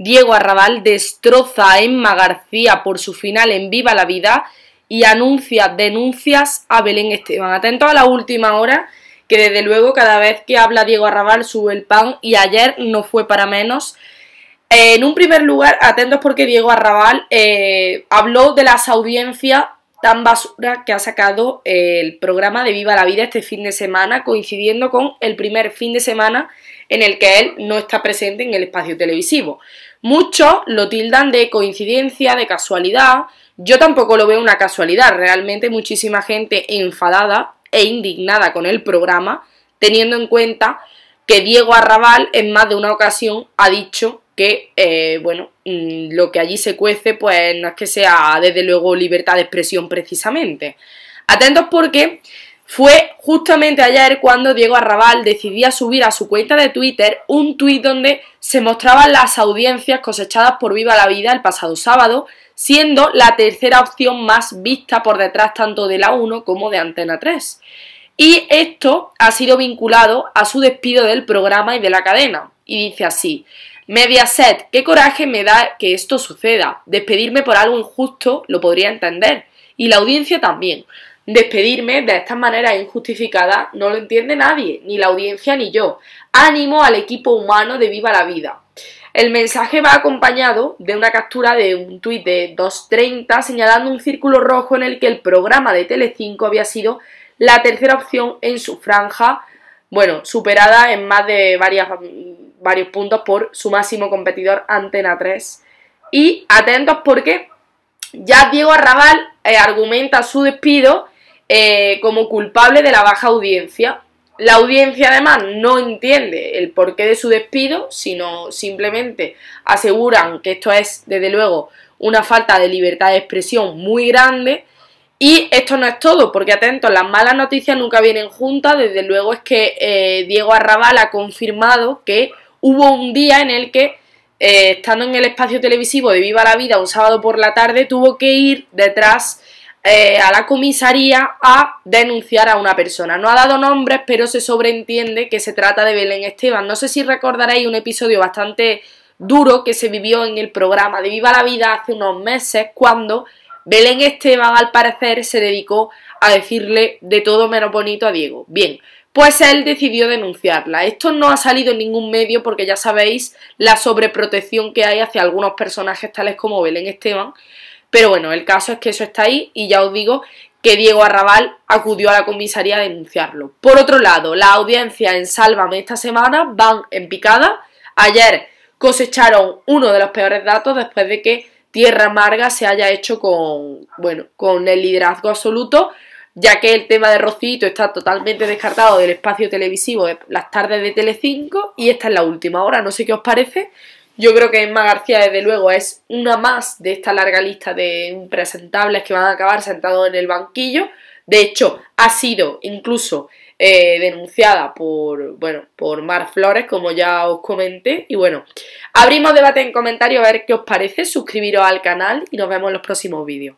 Diego Arrabal destroza a Emma García por su final en Viva la Vida y anuncia denuncias a Belén Esteban. Atentos a la última hora, que desde luego cada vez que habla Diego Arrabal sube el pan y ayer no fue para menos. Eh, en un primer lugar, atentos porque Diego Arrabal eh, habló de las audiencias tan basura que ha sacado el programa de Viva la Vida este fin de semana, coincidiendo con el primer fin de semana en el que él no está presente en el espacio televisivo. Muchos lo tildan de coincidencia, de casualidad. Yo tampoco lo veo una casualidad. Realmente muchísima gente enfadada e indignada con el programa, teniendo en cuenta que Diego Arrabal en más de una ocasión ha dicho que, eh, bueno, mm, lo que allí se cuece, pues no es que sea, desde luego, libertad de expresión precisamente. Atentos porque fue justamente ayer cuando Diego Arrabal decidía subir a su cuenta de Twitter un tuit donde se mostraban las audiencias cosechadas por Viva la Vida el pasado sábado, siendo la tercera opción más vista por detrás tanto de la 1 como de Antena 3. Y esto ha sido vinculado a su despido del programa y de la cadena. Y dice así, Mediaset, qué coraje me da que esto suceda. Despedirme por algo injusto lo podría entender. Y la audiencia también. Despedirme de esta manera injustificada no lo entiende nadie, ni la audiencia ni yo. Ánimo al equipo humano de Viva la Vida. El mensaje va acompañado de una captura de un tuit de 2.30 señalando un círculo rojo en el que el programa de Telecinco había sido la tercera opción en su franja bueno, superada en más de varios puntos por su máximo competidor Antena 3. Y atentos porque ya Diego Arrabal eh, argumenta su despido eh, como culpable de la baja audiencia. La audiencia además no entiende el porqué de su despido, sino simplemente aseguran que esto es, desde luego, una falta de libertad de expresión muy grande y esto no es todo, porque atentos, las malas noticias nunca vienen juntas. Desde luego es que eh, Diego Arrabal ha confirmado que hubo un día en el que, eh, estando en el espacio televisivo de Viva la Vida un sábado por la tarde, tuvo que ir detrás eh, a la comisaría a denunciar a una persona. No ha dado nombres, pero se sobreentiende que se trata de Belén Esteban. No sé si recordaréis un episodio bastante duro que se vivió en el programa de Viva la Vida hace unos meses, cuando Belén Esteban, al parecer, se dedicó a decirle de todo menos bonito a Diego. Bien, pues él decidió denunciarla. Esto no ha salido en ningún medio porque ya sabéis la sobreprotección que hay hacia algunos personajes tales como Belén Esteban. Pero bueno, el caso es que eso está ahí y ya os digo que Diego Arrabal acudió a la comisaría a denunciarlo. Por otro lado, la audiencia en Sálvame esta semana van en picada. Ayer cosecharon uno de los peores datos después de que Tierra Amarga se haya hecho con, bueno, con el liderazgo absoluto, ya que el tema de Rocito está totalmente descartado del espacio televisivo de las tardes de Telecinco y esta es la última hora, no sé qué os parece. Yo creo que Emma García, desde luego, es una más de esta larga lista de impresentables que van a acabar sentados en el banquillo. De hecho, ha sido incluso eh, denunciada por, bueno, por Mar Flores, como ya os comenté. Y bueno, abrimos debate en comentarios a ver qué os parece, suscribiros al canal y nos vemos en los próximos vídeos.